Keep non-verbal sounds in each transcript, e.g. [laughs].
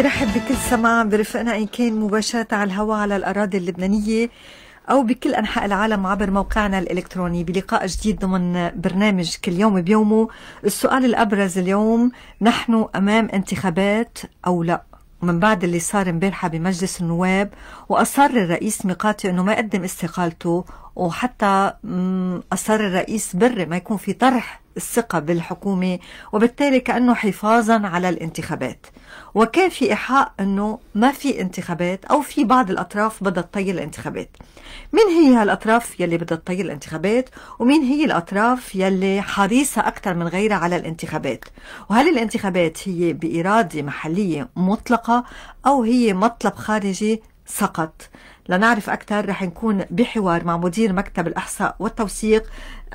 برحب بكل سماع برفقنا إن كان مباشرة على الهواء على الأراضي اللبنانية أو بكل أنحاء العالم عبر موقعنا الإلكتروني بلقاء جديد ضمن برنامج كل يوم بيومه السؤال الأبرز اليوم نحن أمام انتخابات أو لا من بعد اللي صار امبارحة بمجلس النواب وأصر الرئيس ميقاتي أنه ما يقدم استقالته وحتى أصر الرئيس بري ما يكون في طرح الثقة بالحكومة وبالتالي كأنه حفاظا على الانتخابات وكان في إيحاء أنه ما في انتخابات أو في بعض الأطراف بدها تطي الانتخابات مين هي هالأطراف يلي بدها تطي الانتخابات ومين هي الأطراف يلي حريصة أكثر من غيرها على الانتخابات وهل الانتخابات هي بإرادة محلية مطلقة أو هي مطلب خارجي سقط لنعرف أكثر رح نكون بحوار مع مدير مكتب الإحصاء والتوثيق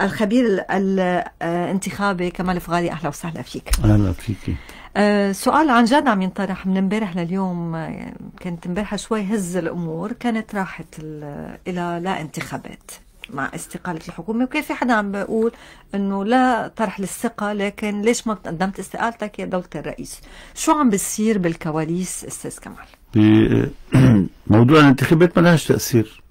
الخبير الانتخابي آه، كمال فغالي أهلا وسهلا فيك أهلا فيك آه، سؤال عن جد عم ينطرح من امبارح لليوم آه، كانت امبارح شوي هز الامور كانت راحت الى لا انتخابات مع استقالة الحكومة وكان في حدا عم بيقول انه لا طرح للثقة لكن ليش ما قدمت استقالتك يا دولة الرئيس شو عم بيصير بالكواليس استاذ كمال بموضوع الانتخابات ما لهاش تاثير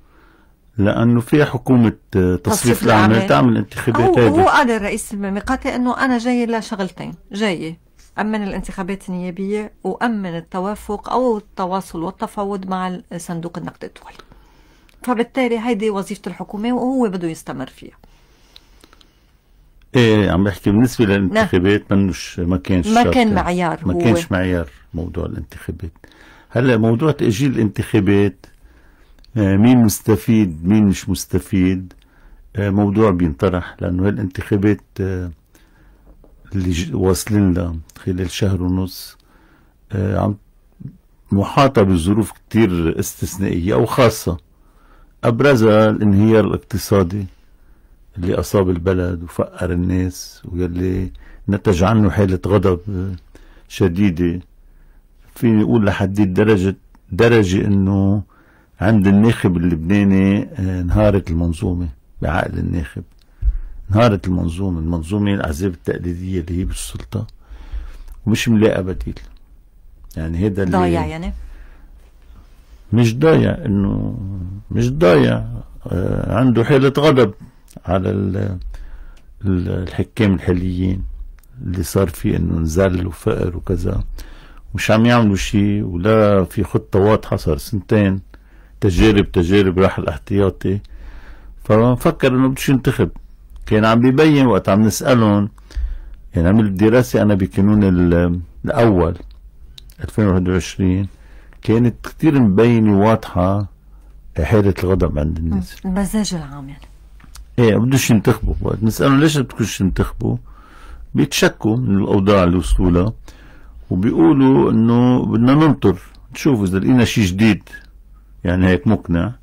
لانه فيها حكومه آه، تصريف الاعمال تعمل انتخابات هو, هو قال الرئيس الميقاتي انه انا جاي لشغلتين جاي امن الانتخابات النيابيه وامن التوافق او التواصل والتفاوض مع صندوق النقد الدولي فبالتالي هيدي وظيفه الحكومه وهو بده يستمر فيها ايه, إيه، عم بحكي بالنسبه نعم. للانتخابات منش ما كانش ما كان معيار ما كانش معيار موضوع الانتخابات هلا موضوع تاجيل الانتخابات آه، مين مستفيد مين مش مستفيد آه، موضوع بينطرح لانه هالانتخابات آه، اللي واصلين لها خلال شهر ونص عم محاطة بظروف كتير استثنائية أو خاصة أبرزها الانهيار الاقتصادي اللي أصاب البلد وفقر الناس ويلي نتج عنه حالة غضب شديدة فيني اقول لحد درجه درجه انه عند الناخب اللبناني آه، انهارت المنظومه بعقل الناخب انهارت المنظومه المنظومه الاحزاب التقليديه اللي هي بالسلطه ومش ملاقى بديل يعني هذا اللي ضايع يعني مش ضايع انه مش ضايع آه، عنده حالة غضب على ال الحكام الحاليين اللي صار فيه انه نزل وفقر وكذا مش عم يعملوا شيء ولا في خطة واضحة صار سنتين تجارب تجارب راح الاحتياطي فمفكر انه بدوش ينتخب كان عم بيبين وقت عم نسألهم يعني عملت دراسة أنا بكانون الأول 2021 كانت كثير مبينة واضحة حالة الغضب عند الناس المزاج العام يعني ايه بدوش ينتخبوا وقت نسألهم ليش بدكوش ينتخبوا؟ بيتشكوا من الأوضاع اللي وصلوا لها وبيقولوا انه بدنا ننطر نشوف اذا لقينا شيء جديد يعني هيك مقنع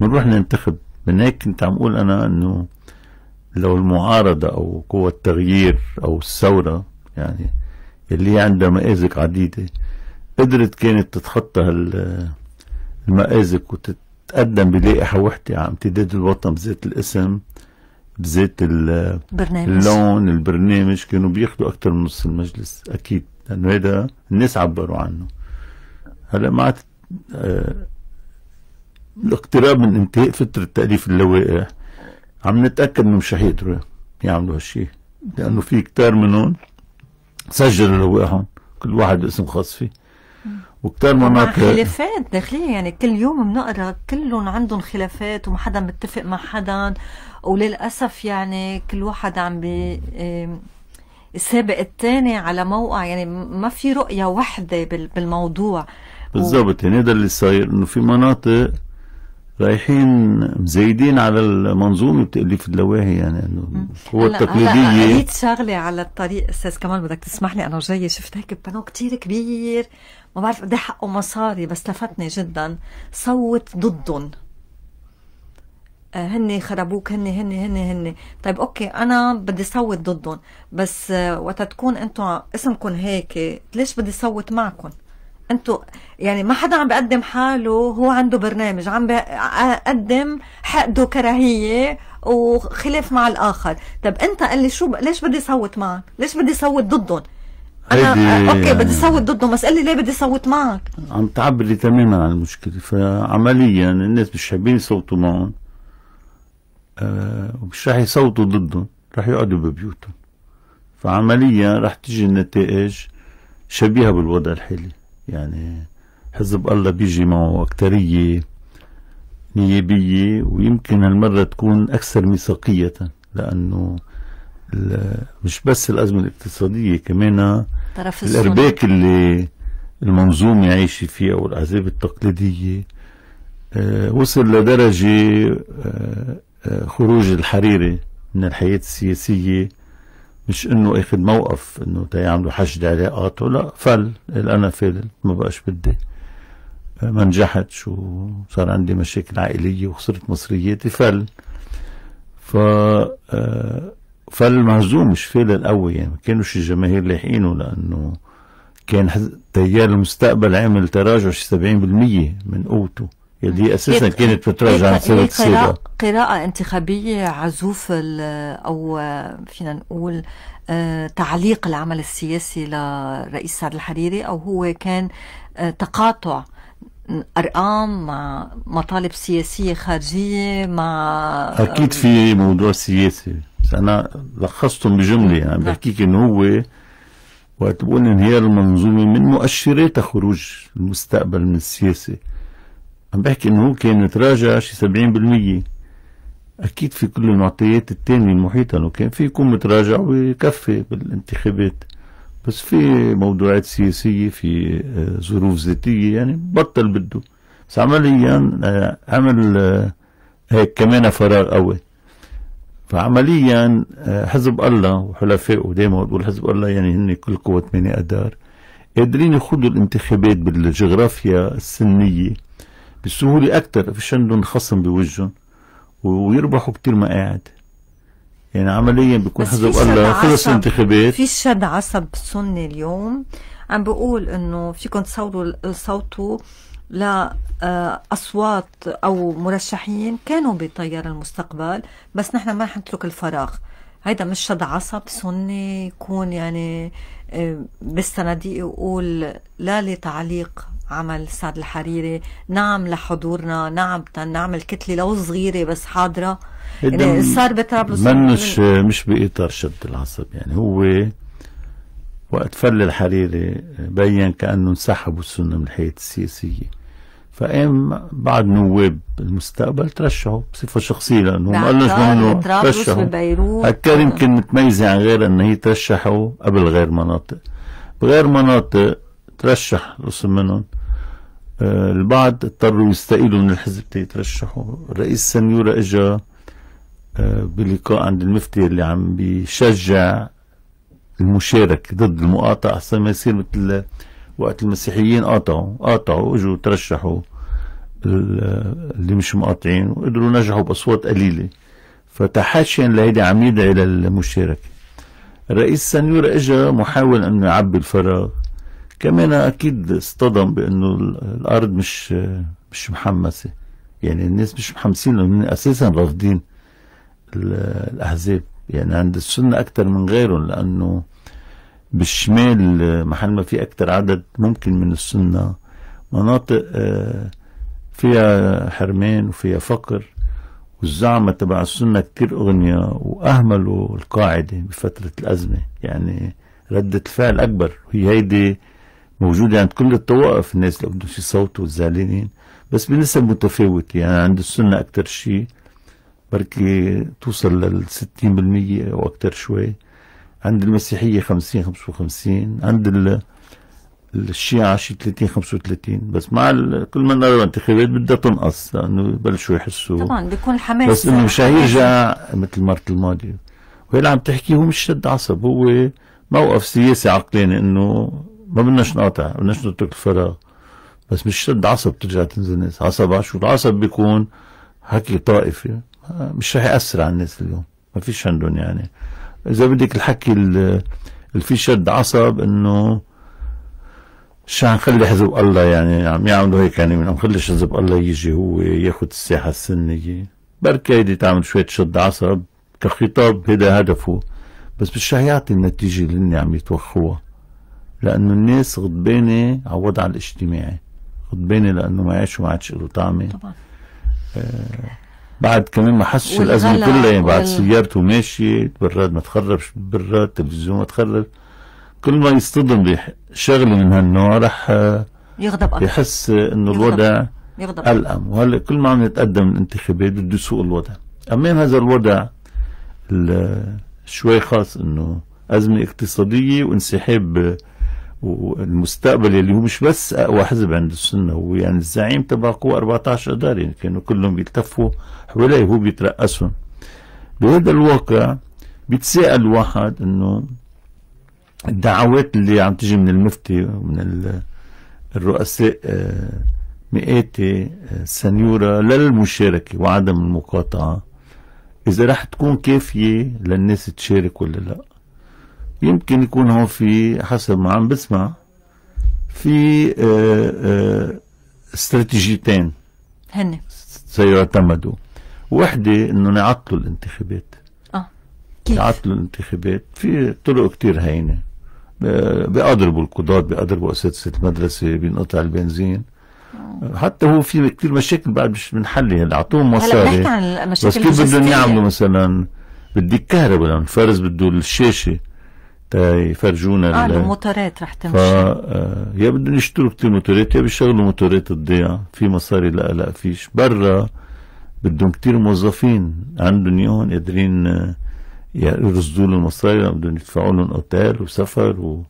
بنروح ننتخب من هيك كنت عم اقول انا انه لو المعارضة او قوى التغيير او الثورة يعني اللي عندها مآزق عديدة قدرت كانت تتخطى المآزق وتتقدم بلائحة وحدة على امتداد الوطن بذات الاسم بذات اللون البرنامج كانوا بياخذوا أكثر من نص المجلس أكيد لأنه هيدا الناس عبروا عنه هلا مع آه الاقتراب من انتهاء فترة تأليف اللوائح عم نتأكد انه مش رح يقدروا يعملوا هالشيء لأنه في كتار منهم سجلوا لوائحهم كل واحد اسم خاص فيه وكتار مناطق خلافات داخليه يعني كل يوم بنقرا كلهم عندهم خلافات وما حدا متفق مع حدا وللاسف يعني كل واحد عم بي السابق الثاني على موقع يعني ما في رؤية وحدة بالموضوع بالضبط يعني هذا اللي صاير انه في مناطق رايحين مزيدين على المنظومه بتاليف اللواهي يعني انه هو التقليديه هلا قريت شغله على الطريق استاذ كمال بدك تسمح لي انا جايه شفت هيك بانو كتير كبير ما بعرف قد حقه مصاري بس لفتني جدا صوت ضدهم آه، هن خربوك هن هن هن هن طيب اوكي انا بدي صوت ضدهم بس آه، وقت تكون انتم اسمكم هيك ليش بدي صوت معكم انتم يعني ما حدا عم بقدم حاله هو عنده برنامج عم بقدم آه، حقده كراهيه وخلاف مع الاخر طب انت قال لي شو ب... ليش بدي صوت معك ليش بدي صوت ضدهم انا اوكي يعني بدي صوت ضده بس قال لي ليه بدي صوت معك عم تعبري تماما عن المشكله فعمليا الناس مش حابين يصوتوا معهم آه، ومش راح يصوتوا ضدهم راح يقعدوا ببيوتهم فعمليا راح تيجي النتائج شبيهة بالوضع الحالي يعني حزب الله بيجي معه أكترية نيابية ويمكن هالمرة تكون أكثر ميثاقية لأنه مش بس الأزمة الاقتصادية كمان الأرباك اللي المنظومة عايشة فيه أو الأحزاب التقليدية آه، وصل لدرجة آه، خروج الحريري من الحياة السياسية مش انه اخذ موقف انه تيعملوا حشد علاقاته لا فل قال انا فلت ما بقاش بدي ما نجحتش وصار عندي مشاكل عائلية وخسرت مصرياتي فل ف آه، فل فالمهزوم مش فل القوي يعني ما كانوش الجماهير لاحقينه لانه كان تيار المستقبل عامل تراجع 70% من قوته اللي يعني اساسا كانت بتراجع عن سيرة السيره قراءة انتخابية عزوف أو فينا نقول آه، تعليق العمل السياسي لرئيس سعد الحريري أو هو كان آه، تقاطع ارقام مع مطالب سياسيه خارجيه مع اكيد في موضوع سياسي بس انا لخصتهم بجمله يعني نعم. بحكيك انه هو وقت بقول انهيار المنظومه من مؤشرات خروج المستقبل من السياسه عم بحكي انه هو كان يتراجع شي 70% أكيد في كل المعطيات الثانيه المحيطة لو كان في يكون متراجع ويكفي بالانتخابات بس في موضوعات سياسية في آه، ظروف ذاتية يعني بطل بده بس عمليا آه، عمل آه، هيك كمان فراغ قوي فعمليا حزب الله وحلفائه دائما بقول حزب الله يعني هن كل قوة ثمانية أدار قادرين يخوضوا الانتخابات بالجغرافيا السنية بسهولة أكثر فيش عندهم خصم بوجههم ويربحوا كتير مقاعد يعني عمليا بيكون حزب الله خلص الانتخابات في شد عصب سني اليوم عم بقول انه فيكم تصوروا صوتوا لأصوات آه، أو مرشحين كانوا بطيار المستقبل بس نحن ما حنترك الفراغ هيدا مش شد عصب سني يكون يعني آه، بالصناديق يقول لا لتعليق عمل سعد الحريري نعم لحضورنا نعم نعمل كتله لو صغيره بس حاضره يعني صار بطرابلس يعني منش مش باطار شد العصب يعني هو وقت فل الحريري بين كانه انسحبوا السنه من الحياه السياسيه فقام بعض نواب المستقبل ترشحوا بصفه شخصيه لانه ما قالوش منه ترشحوا هكذا يمكن متميزه عن غير ان هي ترشحوا قبل غير مناطق بغير مناطق ترشح قسم منهم آه، البعض اضطروا يستقيلوا من الحزب ليترشحوا رئيس سنيورا اجا آه، بلقاء عند المفتي اللي عم بيشجع المشاركة ضد المقاطعة أحسن ما يصير مثل وقت المسيحيين قاطعوا قاطعوا اجوا ترشحوا اللي مش مقاطعين وقدروا نجحوا بأصوات قليلة فتحاشيا لهيدي عم يدعي للمشاركة رئيس سنيورا اجا محاول انه يعبي الفراغ كمان اكيد اصطدم بانه الارض مش مش محمسه يعني الناس مش محمسين لهم اساسا رافضين الاحزاب يعني عند السنه اكثر من غيرهم لانه بالشمال محل ما في اكثر عدد ممكن من السنه مناطق آه، فيها حرمان وفيها فقر والزعمة تبع السنة كتير أغنية وأهملوا القاعدة بفترة الأزمة يعني ردة الفعل أكبر وهي هيدي موجودة عند كل الطوائف الناس اللي بدهم يصوتوا والزعلانين بس بنسب متفاوتة يعني عند السنة أكثر شيء بركي توصل لل 60% أو أكثر شوي عند المسيحية 50 55 عند الشيعة شي 30 35 بس مع كل ما نقرب الانتخابات بدها تنقص لأنه بلشوا يحسوا طبعا بيكون الحماس بس إنه مش هيرجع مثل مرة الماضية وهي اللي عم تحكي هو مش شد عصب هو موقف سياسي عقلاني إنه ما بدناش نقاطع بدناش نترك الفراغ بس مش شد عصب ترجع تنزل الناس عصب شو العصب بيكون حكي طائفي مش رح يأثر على الناس اليوم ما فيش عندهم يعني إذا بدك الحكي اللي في شد عصب إنه عم خلي حزب الله يعني عم يعملوا هيك يعني عم خلي حزب الله يجي هو ياخذ الساحه السنيه بركة هيدي تعمل شوية شد عصب كخطاب هيدا هدفه بس مش رح يعطي النتيجة اللي هن عم يتوخوها لانه الناس غضبانه على الوضع الاجتماعي غضبانه لانه ما عيش ما عادش له طعمه طبعا آه بعد كمان ما حسش الازمه كلها يعني بعد وال... سيارته ماشيه براد ما تخربش براد تلفزيون ما تخرب كل ما يصطدم بشغله من هالنوع رح آه، يغضب أكثر. يحس انه الوضع يغضب الام وهلا كل ما عم يتقدم الانتخابات بده يسوء الوضع امام هذا الوضع شوي خاص انه ازمه اقتصاديه وانسحاب والمستقبل اللي هو مش بس اقوى حزب عند السنه هو يعني الزعيم تبع قوى 14 دار يعني كانوا كلهم بيلتفوا حواليه هو بيترأسهم بهذا الواقع بيتساءل الواحد انه الدعوات اللي عم تجي من المفتي ومن الرؤساء آه، مئاتي آه، سنيورا للمشاركة وعدم المقاطعة إذا رح تكون كافية للناس تشارك ولا لأ يمكن يكون هون في حسب ما عم بسمع في آه، آه، استراتيجيتين هن سيعتمدوا وحدة انه نعطلوا الانتخابات اه كيف؟ نعطلوا الانتخابات في طرق كتير هينة بيقضربوا القضاة بيقضربوا أساتذة المدرسة بينقطع البنزين آه. حتى هو في كتير مشاكل بعد مش بنحلها اعطوهم مصاري هلا عن المشاكل بس كيف بدهم يعملوا مثلا بدك كهرباء لانه الفارس بده الشاشه يفرجونا اه الموتورات رح تمشي آه، يا بدهم يشتروا كثير موتورات يا بيشغلوا موتورات الضيعة في مصاري لا لا فيش برا بدهم كثير موظفين عندهم يهون قادرين آه، يرصدوا لهم مصاري بدهم يدفعوا لهم اوتيل وسفر و...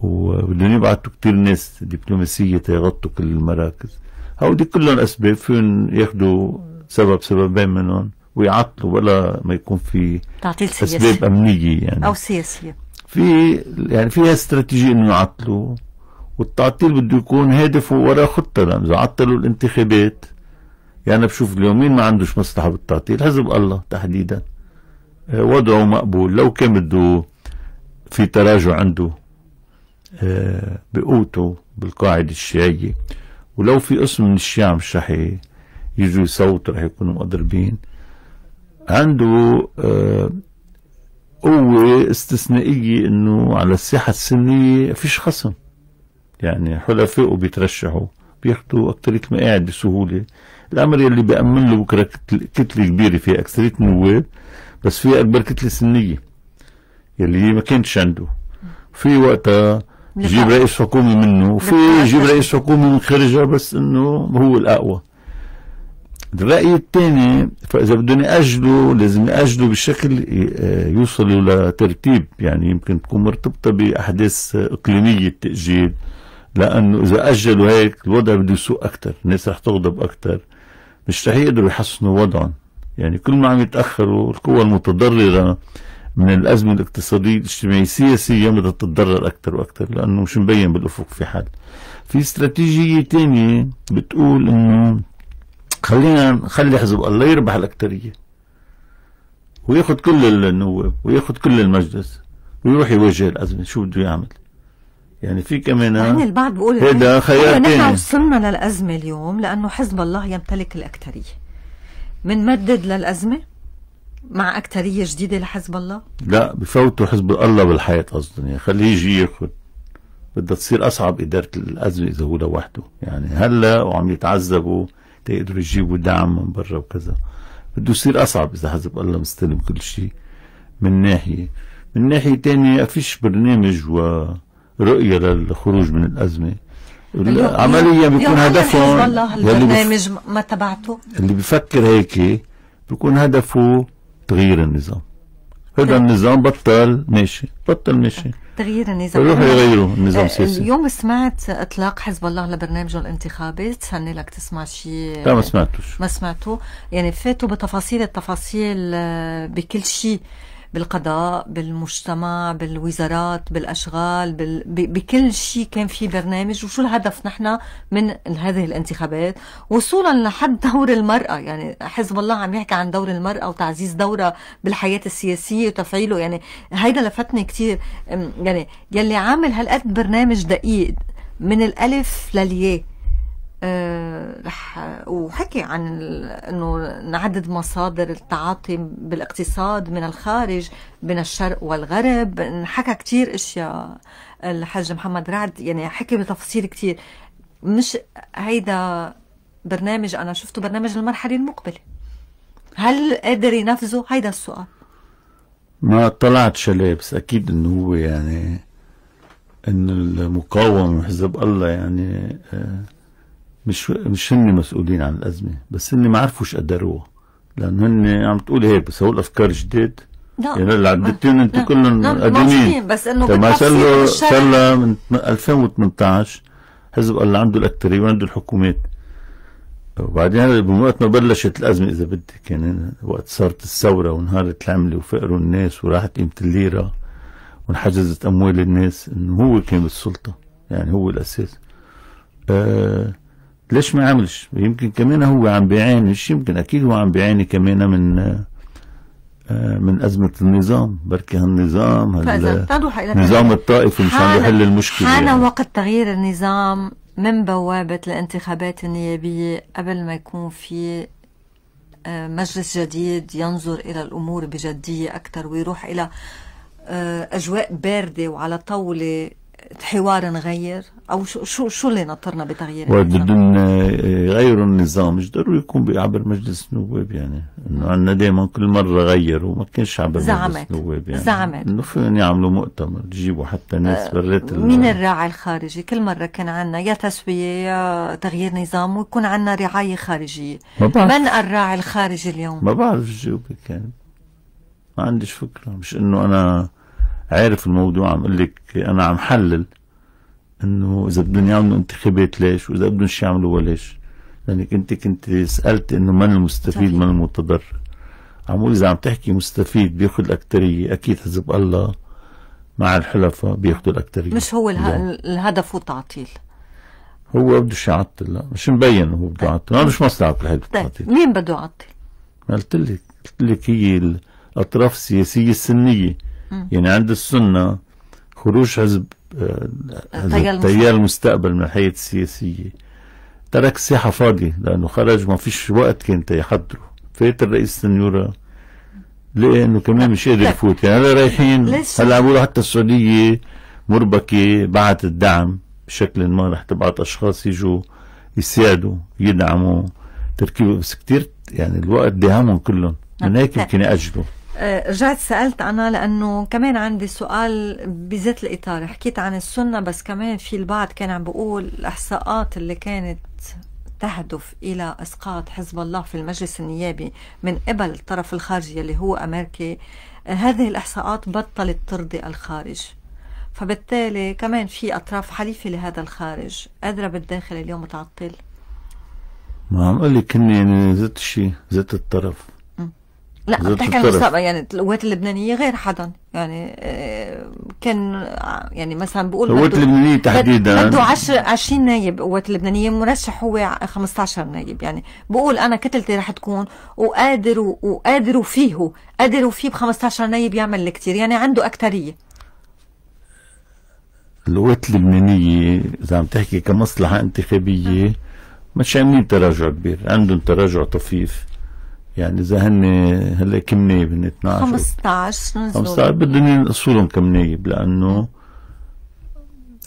وبدهم يبعثوا كثير ناس دبلوماسية تيغطوا كل المراكز هودي كلهم اسباب فيهم ياخذوا سبب سببين منهم ويعطلوا ولا ما يكون في تعطيل سياسي اسباب امنيه يعني او سياسيه في يعني فيها استراتيجية انه يعطلوا والتعطيل بده يكون هدف وراه خطة لأنه إذا عطلوا الانتخابات يعني أنا بشوف اليوم مين ما عندوش مصلحة بالتعطيل حزب الله تحديدا آه، وضعه مقبول لو كان بده في تراجع عنده آه، بقوته بالقاعدة الشيعية ولو في قسم من الشيعة مش رح يجوا يصوتوا رح يكونوا مقدربين عنده آه، قوة استثنائية انه على الساحة السنية فيش خصم يعني حلفائه بيترشحوا بياخذوا اكثرية المقاعد بسهولة الأمر يلي بأمن له بكرة كتلة كبيرة فيها أكثرية نواب بس فيها أكبر كتلة سنية يلي ما كانتش عنده في وقتها يجيب رئيس حكومي منه وفي يجيب رئيس حكومي من خارجها بس انه هو الاقوى الرأي الثاني فإذا بدهم يأجلوا لازم يأجلوا بشكل آه، يوصلوا لترتيب يعني يمكن تكون مرتبطة بأحداث إقليمية التأجيل لأنه إذا أجلوا هيك الوضع بده يسوء أكثر الناس رح تغضب أكثر مش رح يقدروا يحسنوا وضعهم يعني كل ما عم يتأخروا القوى المتضررة من الأزمة الاقتصادية الاجتماعية السياسية بدها تتضرر أكثر وأكثر لأنه مش مبين بالأفق في حال في استراتيجية ثانية بتقول إنه خلينا نخلي حزب الله يربح الاكثريه وياخذ كل النواب وياخذ كل المجلس ويروح يوجه الأزمة شو بده يعمل يعني في كمان يعني البعض بيقول هيدا إيه؟ خيار إيه، نحن وصلنا للأزمة اليوم لأنه حزب الله يمتلك الاكثريه بنمدد للأزمة مع اكثريه جديدة لحزب الله؟ لا بفوتوا حزب الله بالحياة قصدي يعني خليه يجي ياخذ بدها تصير أصعب إدارة الأزمة إذا هو لوحده يعني هلا وعم يتعذبوا حتى يقدروا يجيبوا دعم من برا وكذا بده يصير أصعب إذا حزب الله مستلم كل شيء من ناحية من ناحية تانية فيش برنامج ورؤية للخروج من الأزمة عمليا بيكون هدفهم البرنامج ما تبعته اللي بفكر هيك بيكون هدفه تغيير النظام هذا طيب. النظام بطل ماشي بطل ماشي تغيير النظام يروحوا يغيروا النظام آه، السياسي اليوم سمعت اطلاق حزب الله لبرنامجه الانتخابي تسني لك تسمع شيء لا ما سمعتوش ما سمعته يعني فاتوا بتفاصيل التفاصيل آه، بكل شيء بالقضاء بالمجتمع بالوزارات بالأشغال بال... ب... بكل شيء كان في برنامج وشو الهدف نحن من هذه الانتخابات وصولا لحد دور المرأة يعني حزب الله عم يحكي عن دور المرأة وتعزيز دورها بالحياة السياسية وتفعيله يعني هيدا لفتني كثير يعني يلي عامل هالقد برنامج دقيق من الألف للياء آه، رح وحكي عن انه نعدد مصادر التعاطي بالاقتصاد من الخارج بين الشرق والغرب حكى كثير اشياء الحاج محمد رعد يعني حكي بتفاصيل كثير مش هيدا برنامج انا شفته برنامج المرحله المقبله هل قادر ينفذه هيدا السؤال ما طلعت شلابس اكيد انه هو يعني ان المقاومه حزب الله يعني آه مش مش هن مسؤولين عن الازمه بس هن ما عرفوش قدروها إيه لان هن عم تقول هيك بس هو الافكار جديد لا يعني اللي عدتين انتم كلهم قديمين بس انه طيب، ما صار له صار له من 2018 حزب الله عنده الاكثريه وعنده الحكومات وبعدين من وقت ما بلشت الازمه اذا بدك يعني وقت صارت الثوره وانهارت العمله وفقروا الناس وراحت قيمه الليره وانحجزت اموال الناس انه هو كان بالسلطه يعني هو الاساس آه ليش ما عملش يمكن كمان هو عم مش يمكن اكيد هو عم بيعاني كمان من آه، من أزمة النظام بركي هالنظام هال... نظام الطائفي مش عم يحل المشكلة حان يعني. وقت تغيير النظام من بوابة الانتخابات النيابية قبل ما يكون في آه، مجلس جديد ينظر إلى الأمور بجدية أكثر ويروح إلى آه، أجواء باردة وعلى طاولة حوار نغير او شو شو اللي نطرنا بتغيير بدهم يغيروا النظام مش ضروري يكون عبر مجلس النواب يعني انه عندنا دائما كل مره غيروا ما كانش عبر زعمت. مجلس النواب يعني زعمت انه فين يعني يعملوا مؤتمر يجيبوا حتى ناس آه، برات أه مين الراعي الخارجي كل مره كان عندنا يا تسويه يا تغيير نظام ويكون عندنا رعايه خارجيه ما بعرف. من الراعي الخارجي اليوم ما بعرف جاوبك يعني ما عنديش فكره مش انه انا عارف الموضوع عم اقول لك انا عم حلل انه اذا بدهم يعملوا انتخابات ليش واذا بدهم شي يعملوها ليش لانك انت كنت سالت انه من المستفيد من المتضرر عم اقول اذا عم تحكي مستفيد بياخذ الاكثريه اكيد حزب الله مع الحلفاء بياخذوا الاكثريه مش هو اله... الهدف هو تعطيل هو بده يعطل لا مش مبين هو بده طيب. يعطل انا مش مصلحه الحزب طيب. التعطيل مين بده يعطل؟ قلت لك قلت لك هي الاطراف السياسيه السنيه يعني عند السنة خروج حزب آه، تيار المستقبل من الحياة السياسية ترك الساحة فاضية لأنه خرج ما فيش وقت كان يحضره فات الرئيس سنيورا لقى انه كمان مش قادر يفوت يعني هلا رايحين هلا عم بيقولوا حتى السعوديه مربكه بعت الدعم بشكل ما رح تبعت اشخاص يجوا يساعدوا يدعموا تركيبه بس كثير يعني الوقت داهمهم كلهم من هيك آه. يمكن ياجلوا رجعت آه، سألت أنا لأنه كمان عندي سؤال بذات الإطار حكيت عن السنة بس كمان في البعض كان عم بقول الإحصاءات اللي كانت تهدف إلى إسقاط حزب الله في المجلس النيابي من قبل الطرف الخارجي اللي هو أمريكي آه، هذه الإحصاءات بطلت ترضي الخارج فبالتالي كمان في أطراف حليفة لهذا الخارج قادرة بالداخل اليوم تعطل ما عم أقول لك يعني ذات الشيء ذات الطرف لا بتحكي عن المستقبل يعني القوات اللبنانيه غير حدا يعني آه، كان آه، يعني مثلا بقول القوات اللبنانيه تحديدا بده 10 20 نايب قوات اللبنانيه مرشح هو 15 نايب يعني بقول انا كتلتي رح تكون وقادر وقادر فيه قادر فيه ب 15 نايب يعمل كثير يعني عنده اكثريه القوات اللبنانيه اذا عم تحكي كمصلحه انتخابيه مش عاملين تراجع كبير عندهم تراجع طفيف يعني اذا هن هلا كم نايب هن 12 15 نزول 15 بدهم ينقصوا لهم كم نايب لانه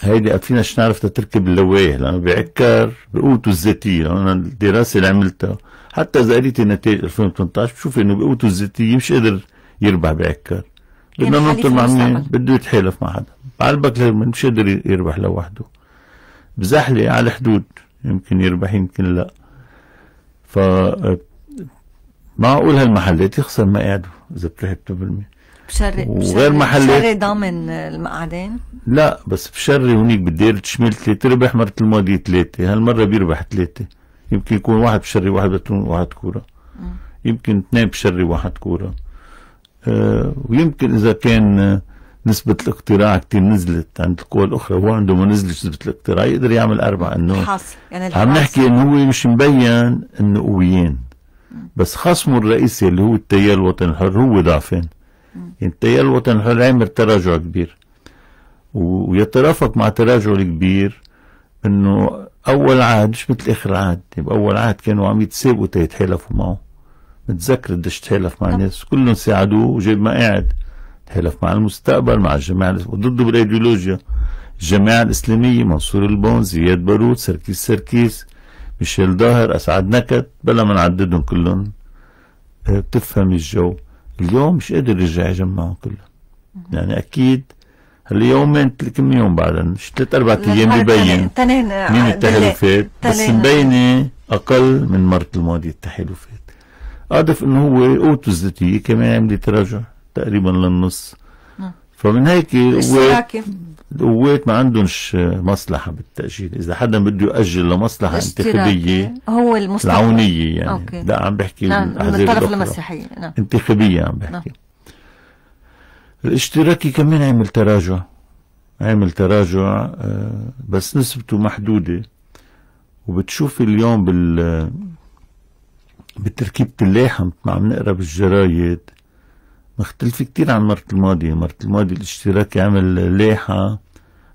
هيدي فينا شو نعرف تركب اللواح لانه بيعكر بقوته الذاتيه لانه انا الدراسه اللي عملتها حتى اذا قريتي نتائج 2018 بشوف انه بقوته الذاتيه مش قادر يربح بعكر يعني بدنا ننطر مع مين بده يتحالف مع حدا على البكالوريوس مش قادر يربح لوحده بزحله على الحدود يمكن يربح يمكن لا ف معقول هالمحلات يخسر مقعده اذا بتهبته بتبرمي بشري وغير محلات بشري ضامن المقعدين؟ لا بس بشري هونيك بالدائرة الشمال ثلاثة ربح مرة الماضية ثلاثة هالمرة بيربح ثلاثة يمكن يكون واحد بشري واحد بتون واحد كورة يمكن اثنين بشري واحد كورة آه، ويمكن إذا كان آه، نسبة الاقتراع كتير نزلت عند القوى الأخرى هو عنده ما نزلش نسبة الاقتراع يقدر يعمل أربع إنه حاصل يعني عم نحكي إنه هو مش مبين إنه قويين بس خصمه الرئيسي اللي هو التيار الوطني الحر هو ضعفان يعني التيار الوطني الحر عمل تراجع كبير ويترافق مع تراجع الكبير انه اول عهد مش مثل اخر عهد يبقى يعني اول عهد كانوا عم يتسابقوا تيتحالفوا معه متذكر قديش تحالف مع نعم. الناس كلهم ساعدوه وجاب ما قاعد تحالف مع المستقبل مع الجماعه ضده بالايديولوجيا الجماعه الاسلاميه منصور البون زياد بارود سركيس سركيس ميشيل ظاهر اسعد نكت بلا ما نعددهم كلهم آه، بتفهم الجو اليوم مش قادر يرجع يجمعهم كلهم يعني اكيد هلا يومين كم يوم بعدين مش ثلاث اربع ايام ببين آه، مين التحالفات بس مبينه اقل من مرة الماضية التحالفات اضف انه هو قوته الذاتيه كمان عملت تراجع تقريبا للنص فمن هيك القوات ما عندهمش مصلحة بالتأجيل إذا حدا بده يأجل لمصلحة انتخابية هو المستقبل العونية يعني أوكي. لا عم بحكي نعم. من الطرف المسيحي نعم. انتخابية عم بحكي نعم. الاشتراكي كمان عمل تراجع عمل تراجع آه، بس نسبته محدودة وبتشوف اليوم بال بتركيبة اللحم عم نقرا بالجرايد مختلفة كتير عن مرة الماضي مرة الماضي الاشتراكي عمل لايحة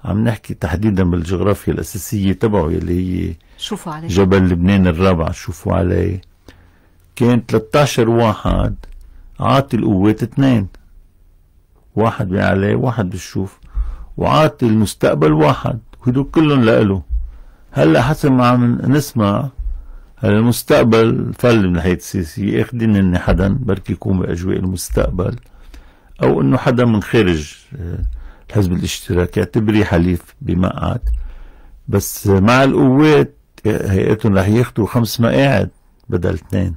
عم نحكي تحديدا بالجغرافيا الأساسية تبعه اللي هي شوفوا عليه جبل لبنان الرابع شوفوا عليه كان 13 واحد عاطي القوات اثنين واحد بعلي واحد بالشوف وعاطي المستقبل واحد وهدول كلهم لإله هلا حسب ما عم نسمع يعني المستقبل فل من ناحية السياسية اخدين هن حدا بركي يكون بأجواء المستقبل أو إنه حدا من خارج آه، الحزب الاشتراكي اعتبريه حليف بمقعد بس مع القوات هيئتهم رح ياخدوا خمس مقاعد بدل اثنين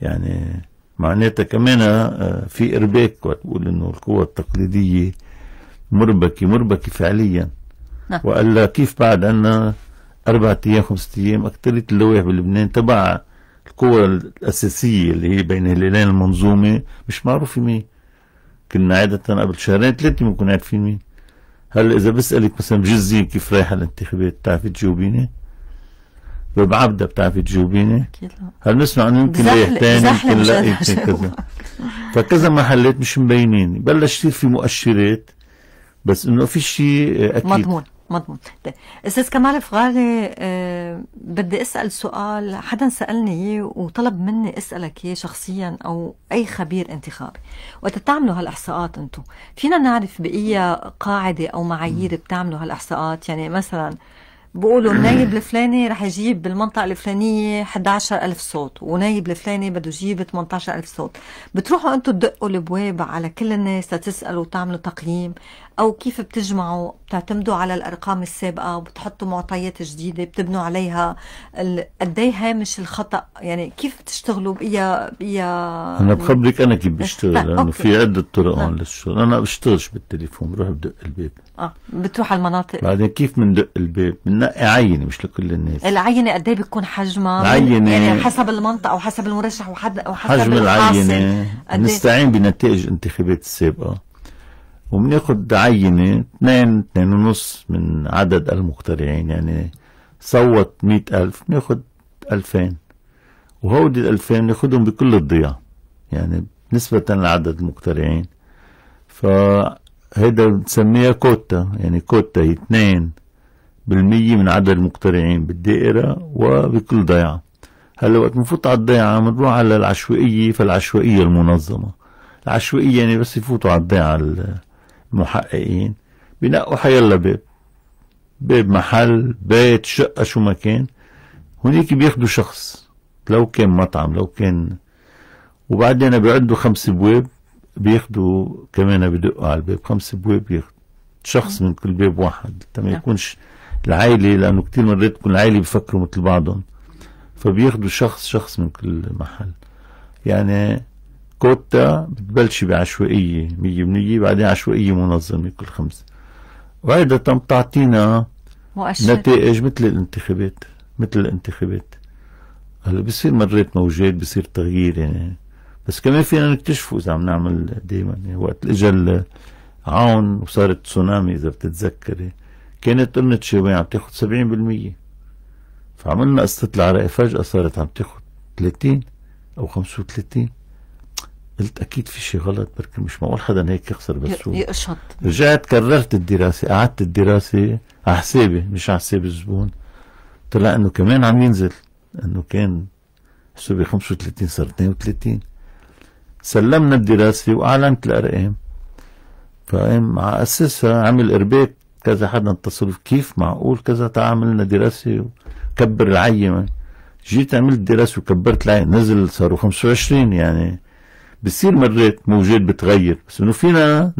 يعني معناتها كمان آه، في ارباك وقت بقول انه القوى التقليديه مربكه مربكه فعليا نعم. والا كيف بعد عنا أربعة أيام خمسة أيام أكثرية اللوائح بلبنان تبع القوى الأساسية اللي هي بين هلالين المنظومة مش معروفة مين كنا عادة قبل شهرين ثلاثة بنكون عارفين مين هلا إذا بسألك مثلا جزية كيف رايحة الانتخابات بتعرفي تجاوبيني؟ باب بتعرفي تجاوبيني؟ أكيد هل نسمع إنه يمكن رايح ثاني يمكن لا يمكن كذا [laughs] فكذا محلات مش مبينين بلش يصير في مؤشرات بس إنه في شيء أكيد مضمون مضمون طيب استاذ كمال فغالي أه بدي اسال سؤال حدا سالني اياه وطلب مني اسالك اياه شخصيا او اي خبير انتخابي وقت بتعملوا هالاحصاءات انتم فينا نعرف باي قاعده او معايير بتعملوا هالاحصاءات يعني مثلا بقولوا النايب [clears throat] الفلاني رح يجيب بالمنطقة الفلانية 11000 صوت ونايب الفلاني بده يجيب 18000 صوت بتروحوا انتم تدقوا البواب على كل الناس لتسألوا وتعملوا تقييم او كيف بتجمعوا بتعتمدوا على الارقام السابقه وبتحطوا معطيات جديده بتبنوا عليها قد ايه هامش الخطا يعني كيف بتشتغلوا بيا بيا انا بخبرك انا كيف بشتغل لانه يعني في عده طرق هون للشغل انا بشتغلش بالتليفون بروح بدق الباب اه بتروح على المناطق بعدين كيف بندق الباب بنقي عينه مش لكل الناس العينه قد ايه بتكون حجمها العينه يعني حسب المنطقه وحسب المرشح وحسب حجم العينه إيه؟ بنستعين بنتائج الانتخابات السابقه وبناخد عينة اثنين اثنين ونص من عدد المخترعين يعني صوت مئة ألف بناخد ألفين وهودي الألفين بناخدهم بكل الضياع يعني نسبة لعدد المخترعين فهيدا بنسميها كوتا يعني كوتا هي اثنين بالمية من عدد المخترعين بالدائرة وبكل ضيعة هلا وقت بنفوت على الضيعة بنروح على العشوائية فالعشوائية المنظمة العشوائية يعني بس يفوتوا على الضيعة محققين بنقوا حيلا باب باب محل بيت شقة شو ما كان هنيك بياخدوا شخص لو كان مطعم لو كان وبعدين بيعدوا خمس بواب بياخدوا كمان بدقوا على الباب خمس بواب بياخدوا شخص من كل باب واحد ما نعم. يكونش العائلة لأنه كتير مرات تكون العائلة بيفكروا مثل بعضهم فبياخدوا شخص شخص من كل محل يعني كوتا بتبلش بعشوائية مية بنية بعدين عشوائية منظمة كل خمسة وعادة بتعطينا مؤشر. نتائج مثل الانتخابات مثل الانتخابات هلا بصير مرات موجات بصير تغيير يعني بس كمان فينا نكتشفه اذا عم نعمل دائما يعني وقت اجى عون وصارت تسونامي اذا بتتذكري كانت قرنة شوي عم تاخذ 70% فعملنا قصة العراقي فجأة صارت عم تاخذ 30 او 35 قلت اكيد في شيء غلط بركي مش معقول حدا هيك يخسر بالسوق يقشط رجعت كررت الدراسه قعدت الدراسه على حسابي مش على حساب الزبون طلع انه كمان عم ينزل انه كان حسابي 35 صار 32 سلمنا الدراسه واعلنت الارقام فقام على اساسها عمل ارباك كذا حدا اتصل كيف معقول كذا تعاملنا دراسه وكبر العيمه جيت عملت دراسه وكبرت العين نزل صاروا 25 يعني بصير مرات موجات بتغير بس انه فينا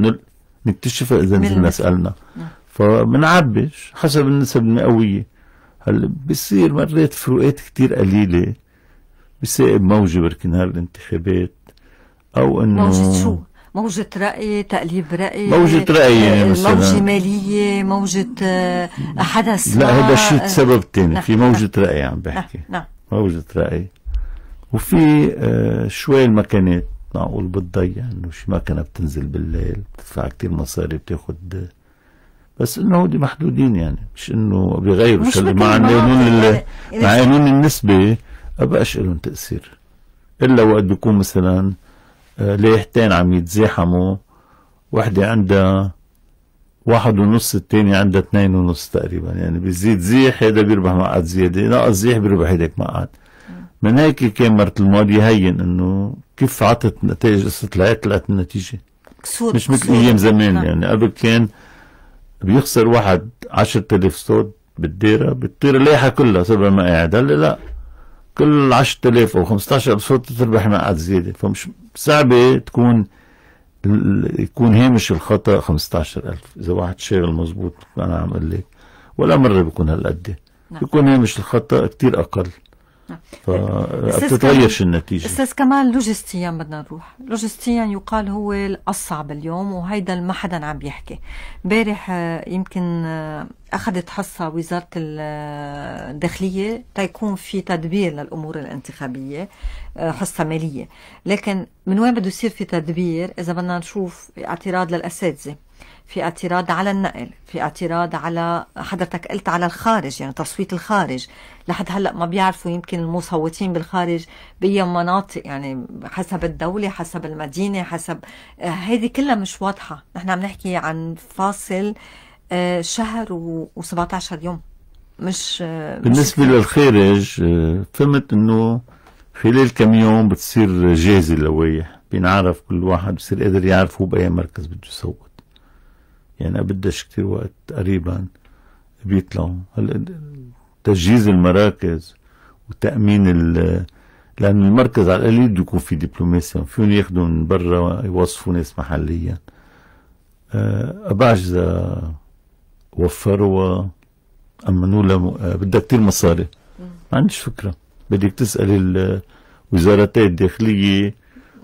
نكتشفها اذا نزلنا سالنا نعم. فبنعبش حسب النسب المئويه هلا بصير مرات فروقات كتير قليله بسائب موجه بركن هالانتخابات او انه موجه شو؟ موجة رأي تقليب رأي موجة رأي يعني مثلا موجة مالية موجة آه، حدث لا هذا آه، الشيء سبب ثاني نعم، في نعم. موجة رأي عم بحكي نعم موجة رأي وفي شوي المكانات معقول بتضيع انه شي مكنه بتنزل بالليل بتدفع كتير مصاري بتاخد بس انه هودي محدودين يعني مش انه بيغيروا مع قانون يعني مع قانون النسبه ما بقاش لهم تاثير الا وقت بيكون مثلا آه، ليحتين عم يتزاحموا وحده عندها واحد ونص الثاني عندها اثنين ونص تقريبا يعني بيزيد زيح هيدا بيربح مقعد زيادة ناقص زيح بيربح هيداك مقعد من هيك كان مرة الماضي هين انه كيف عطت نتائج استطلاعات طلعت النتيجه كسور مش مثل ايام زمان نعم. يعني قبل كان بيخسر واحد 10000 صوت بالديره بتطير اللايحه كلها تربح مقاعد هلا لا كل 10000 او 15000 صوت بتربح مقعد زياده فمش صعبه تكون يكون هامش الخطا 15000 اذا واحد شاغل مزبوط انا عم اقول لك ولا مره بيكون هالقد نعم. بيكون هامش الخطا كثير اقل نعم. فبتتغيرش طيب. النتيجه استاذ كمال لوجستيا بدنا نروح لوجستيا يقال هو الاصعب اليوم وهيدا ما حدا عم بيحكي امبارح آه، يمكن آه، اخذت حصه وزاره آه، الداخليه تيكون في تدبير للامور الانتخابيه حصه ماليه لكن من وين بده يصير في تدبير اذا بدنا نشوف اعتراض للاساتذه في اعتراض على النقل في اعتراض على حضرتك قلت على الخارج يعني تصويت الخارج لحد هلا ما بيعرفوا يمكن المصوتين بالخارج باي مناطق يعني حسب الدوله حسب المدينه حسب هذه آه، كلها مش واضحه نحن عم نحكي عن فاصل آه، شهر و17 يوم مش آه، بالنسبة مش للخارج فهمت انه خلال كم يوم بتصير جاهزة اللوائح بينعرف كل واحد بصير قادر يعرفه بأي مركز بده يصوت يعني بدش كتير وقت قريبا بيطلعوا هلا تجهيز المراكز وتأمين ال لأن المركز على القليل بده يكون في دبلوماسيا فيهم ياخذوا من برا يوصفوا ناس محليا أبعش آه، إذا وفروها أمنوا لها آه، بدها كتير مصاري ما عنديش فكرة بدك تسأل الوزارتين الداخلية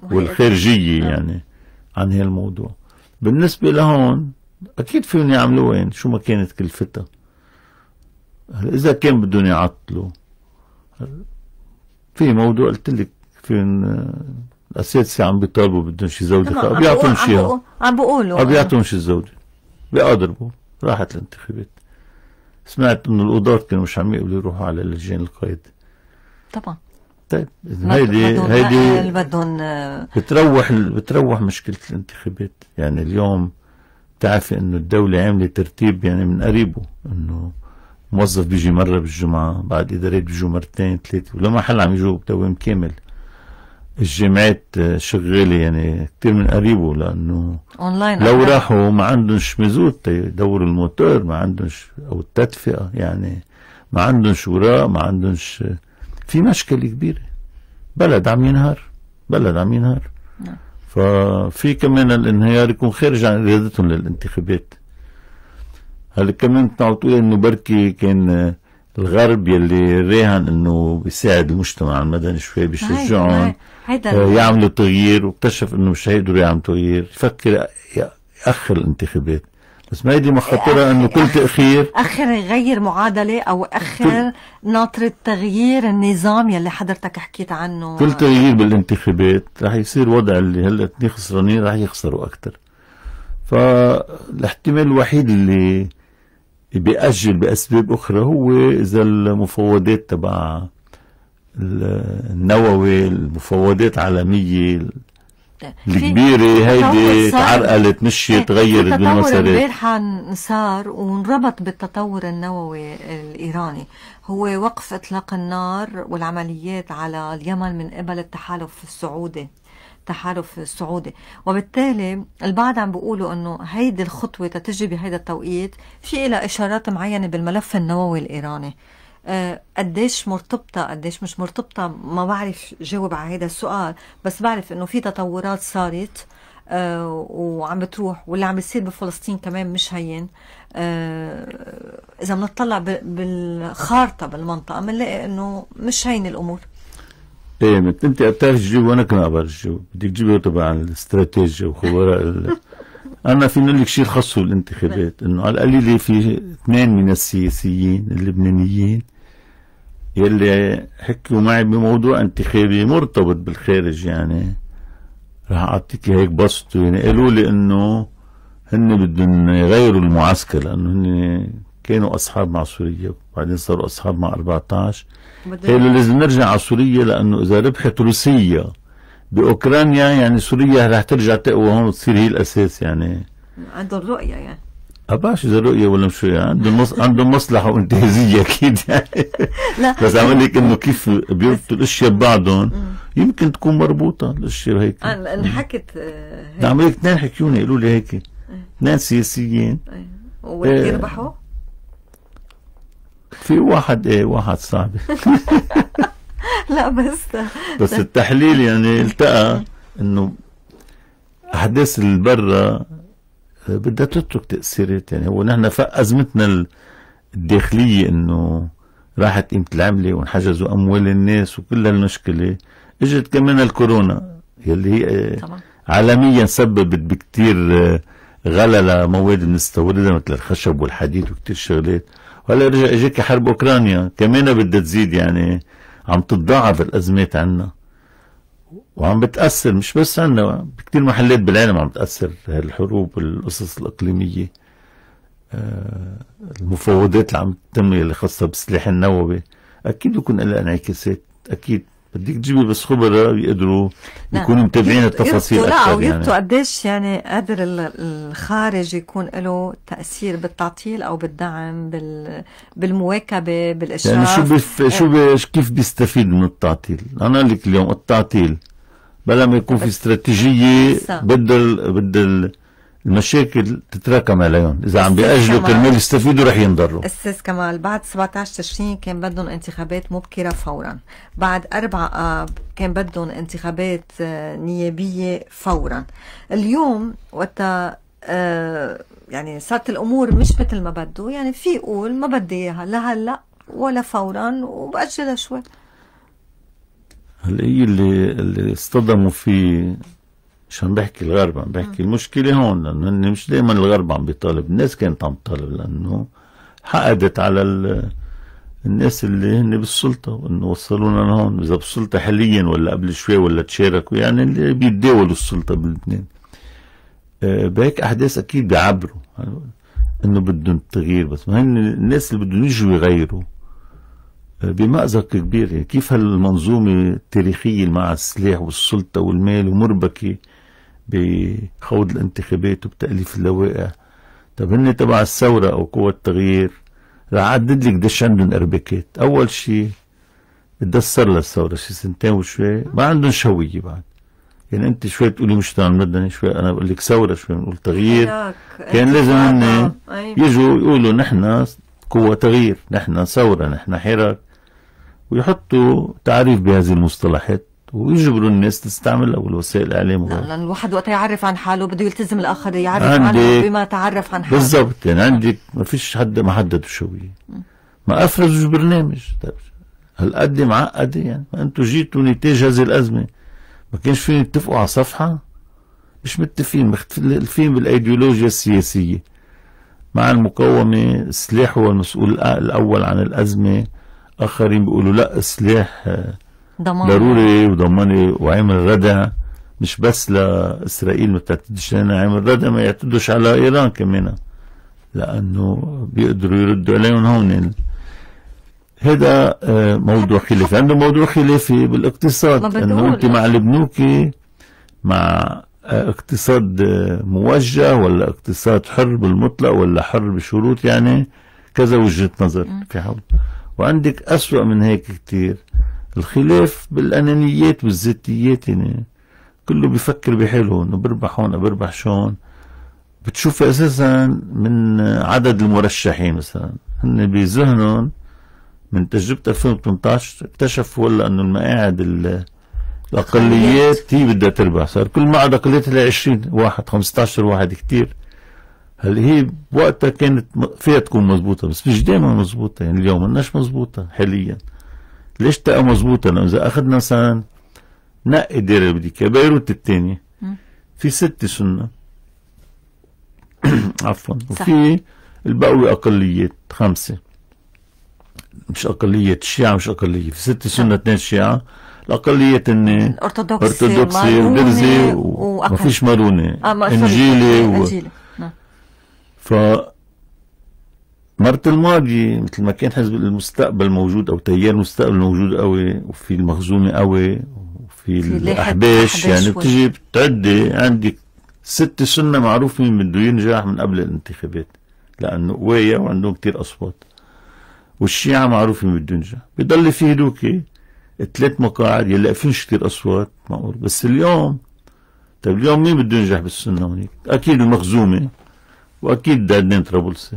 والخارجية يعني عن هالموضوع بالنسبة لهون اكيد فيهم يعملوا وين شو ما كانت كلفتها هلا اذا كان بدهم يعطلوا في موضوع قلت لك في آه، الاساتذه عم بيطالبوا بدهم شي زوجه عم بيعطون شي عم بيقولوا عم بيعطون شي زوجه بيقدروا راحت الانتخابات سمعت انه القضاة كانوا مش عم يقبلوا يروحوا على لجان القيد طبعا طيب هيدي هيدي بدهم آه، بتروح بتروح مشكله الانتخابات يعني اليوم بتعرفي انه الدولة عاملة ترتيب يعني من قريبه انه موظف بيجي مرة بالجمعة بعد إدارات بيجوا مرتين ثلاثة ولما حل عم يجوا بتوام كامل الجامعات آه، شغالة يعني كثير من قريبه لأنه أونلاين لو راحوا ما عندهمش مزود يدوروا الموتور ما عندهمش أو التدفئة يعني ما عندهمش وراء ما عندهمش آه، في مشكلة كبيرة بلد عم ينهار بلد عم ينهار نعم. ففي كمان الانهيار يكون خارج عن ارادتهم للانتخابات هلا كمان تعطوا تقول انه بركي كان الغرب يلي راهن انه بيساعد المجتمع المدني شوي بيشجعهم آه، يعملوا تغيير واكتشف انه مش هيقدروا يعملوا تغيير يفكر ياخر الانتخابات بس ما هي دي انه كل تاخير اخر غير معادله او اخر ناطره تغيير النظام يلي حضرتك حكيت عنه كل تغيير بالانتخابات رح يصير وضع اللي هلا اثنين خسرانين رح يخسروا اكثر فالاحتمال الوحيد اللي بيأجل بأسباب أخرى هو إذا المفاوضات تبع النووي المفاوضات عالمية الكبيرة هيدي تعرقلت مشيت غيرت التطور البارحة صار وانربط بالتطور النووي الإيراني هو وقف إطلاق النار والعمليات على اليمن من قبل التحالف السعودي التحالف السعودي وبالتالي البعض عم بيقولوا انه هيدي الخطوه تتجي بهيدا التوقيت في لها اشارات معينه بالملف النووي الايراني آه، قديش مرتبطة قديش مش مرتبطة ما بعرف جاوب على هذا السؤال بس بعرف انه في تطورات صارت آه، وعم بتروح واللي عم بيصير بفلسطين كمان مش هين آه، اذا بنطلع بالخارطه بالمنطقه بنلاقي انه مش هين الامور ايه انت بتعرف تجيب وانا كمان بعرف شو بدك تجيبي طبعا الاستراتيجي وخبراء أنا فينا لك شيء خصو الانتخابات نعم. إنه على القليلة في اثنين من السياسيين اللبنانيين يلي حكوا معي بموضوع انتخابي مرتبط بالخارج يعني رح أعطيك هيك بسط يعني قالوا لي إنه هن بدهم يغيروا المعسكر لأنه هن كانوا أصحاب مع سوريا وبعدين صاروا أصحاب مع 14 قالوا لازم نرجع على سوريا لأنه إذا ربحت روسيا باوكرانيا يعني سوريا رح ترجع تقوى هون وتصير هي الاساس يعني عندهم رؤيه يعني ما بعرف اذا رؤيه ولا مش رؤيه عندهم عندهم مصلحه وانتهازيه اكيد يعني لا بس عم لك انه كيف بيربطوا الاشياء ببعضهم يمكن تكون مربوطه الاشياء هيك انحكت آه، آه، هيك عم لك اثنين حكيوني قالوا لي هيك إيه. اثنين سياسيين إيه. وين إيه. يربحوا؟ في واحد ايه واحد صعب [laughs] [laughs] لا بس بس التحليل يعني التقى انه احداث البرة بدها تترك تاثيرات يعني هو نحن ازمتنا الداخليه انه راحت قيمه العمله وانحجزوا اموال الناس وكل هالمشكله اجت كمان الكورونا يلي هي طبعا. آه، عالميا سببت بكتير آه، غلا لمواد بنستوردها مثل الخشب والحديد وكتير شغلات وهلا رجع اجاك حرب اوكرانيا كمان بدها تزيد يعني عم تتضاعف الأزمات عنا وعم بتأثر مش بس عنا بكتير محلات بالعالم عم بتاثر الحروب والقصص الإقليمية آه، المفاوضات اللي عم تتم اللي خاصة بالسلاح النووي أكيد يكون لها انعكاسات أكيد بدك تجيبي بس خبراء يقدروا نعم. يكونوا متابعين التفاصيل لا او يبتوا يعني. قديش يعني قادر الخارج يكون له تاثير بالتعطيل او بالدعم بال بالمواكبه بالاشراف يعني شو بف... إيه. شو ب... كيف بيستفيد من التعطيل؟ انا لك اليوم التعطيل بلا ما يكون في استراتيجيه بدل بدل المشاكل تتراكم عليهم اذا عم بياجلوا كرمال يستفيدوا رح ينضروا استاذ كمال بعد 17 تشرين كان بدهم انتخابات مبكره فورا بعد 4 اب آه، كان بدهم انتخابات آه، نيابيه فورا اليوم وقتها آه، يعني صارت الامور مش مثل ما بده يعني في قول ما بدي اياها لا هلا ولا فورا وباجلها شوي هلا هي اللي اللي اصطدموا فيه مش عم بحكي الغرب عم بحكي المشكله هون لانه هن مش دائما الغرب عم بيطالب الناس كانت عم تطالب لانه حقدت على الناس اللي هن بالسلطه وانه وصلونا لهون اذا بالسلطه حاليا ولا قبل شوي ولا تشاركوا يعني اللي بيتداولوا السلطه بلبنان آه، بهيك احداث اكيد بيعبروا انه بدهم التغيير بس ما هن الناس اللي بدهم يجوا يغيروا آه، بمأزق كبير يعني كيف هالمنظومة التاريخية مع السلاح والسلطة والمال ومربكة بخوض الانتخابات وبتأليف اللوائح طب هن تبع الثورة أو قوى التغيير رح أعدد لك قديش عندهم أربكات أول شيء بتدسر للثورة شي سنتين وشوي ما عندهم شوية بعد يعني انت شوي تقولي مجتمع مدني شوي انا بقول لك ثوره شوي بنقول تغيير كان لازم هن آه، أيوة. يجوا يقولوا نحن قوه تغيير نحن ثوره نحن حراك ويحطوا تعريف بهذه المصطلحات ويجبروا الناس تستعمل الوسائل الاعلام لان الواحد وقت يعرف عن حاله بده يلتزم الاخر يعرف عنه بما تعرف عن حاله بالضبط يعني عندك ما فيش حد ما حددوا شو ما افرزوا برنامج طيب هالقد معقده يعني ما انتم جيتوا نتاج هذه الازمه ما كانش فين يتفقوا على صفحه مش متفقين مختلفين بالايديولوجيا السياسيه مع المقاومه سلاح هو المسؤول الاول عن الازمه اخرين بيقولوا لا سلاح آه ضمان ضروري وضمان وعمل ردع مش بس لاسرائيل ما تعتدش لنا عمل ردع ما يعتدوش على ايران كمان لانه بيقدروا يردوا عليهم هون هذا آه، موضوع خلافي عنده موضوع خلافي بالاقتصاد انه انت مع البنوكي مع آه، اقتصاد آه، موجه ولا اقتصاد حر بالمطلق ولا حر بشروط يعني كذا وجهه نظر في حول وعندك أسوأ من هيك كثير الخلاف بالانانيات والذاتيات يعني كله بيفكر بحاله انه بربح هون بربح شون بتشوف اساسا من عدد المرشحين مثلا هن بذهنهم من تجربه 2018 اكتشفوا ولا انه المقاعد الاقليات هي بدها تربح صار كل معرض اقليات 20 واحد 15 واحد كثير هل هي بوقتها كانت فيها تكون مضبوطه بس مش دائما مضبوطه يعني اليوم مناش مضبوطه حاليا ليش تبقى مزبوطة لانه اذا اخذنا مثلا نقي الديره اللي بدك بيروت الثانيه في ست سنه [clears throat] عفوا وفي البقوي اقليات خمسه مش اقليه الشيعه مش اقليه في ست سنه اثنين شيعه الاقليه هن أرثوذكسي ارثوذكسي ودرزي وما فيش مارونه آه، انجيلي و... انجيلي نعم. ف مرة الماضي مثل ما كان حزب المستقبل موجود او تيار المستقبل موجود قوي وفي المخزومه قوي وفي الاحباش يعني بتجي بتعدي عندك ست سنه معروف مين بده ينجح من قبل الانتخابات لانه قوية وعندهم كتير اصوات والشيعة معروفين بده ينجح بضل في هدوكي ثلاث مقاعد يلا فيش كتير اصوات معقول بس اليوم طيب اليوم مين بده ينجح بالسنه هونيك؟ اكيد المخزومه واكيد عدنان طرابلسي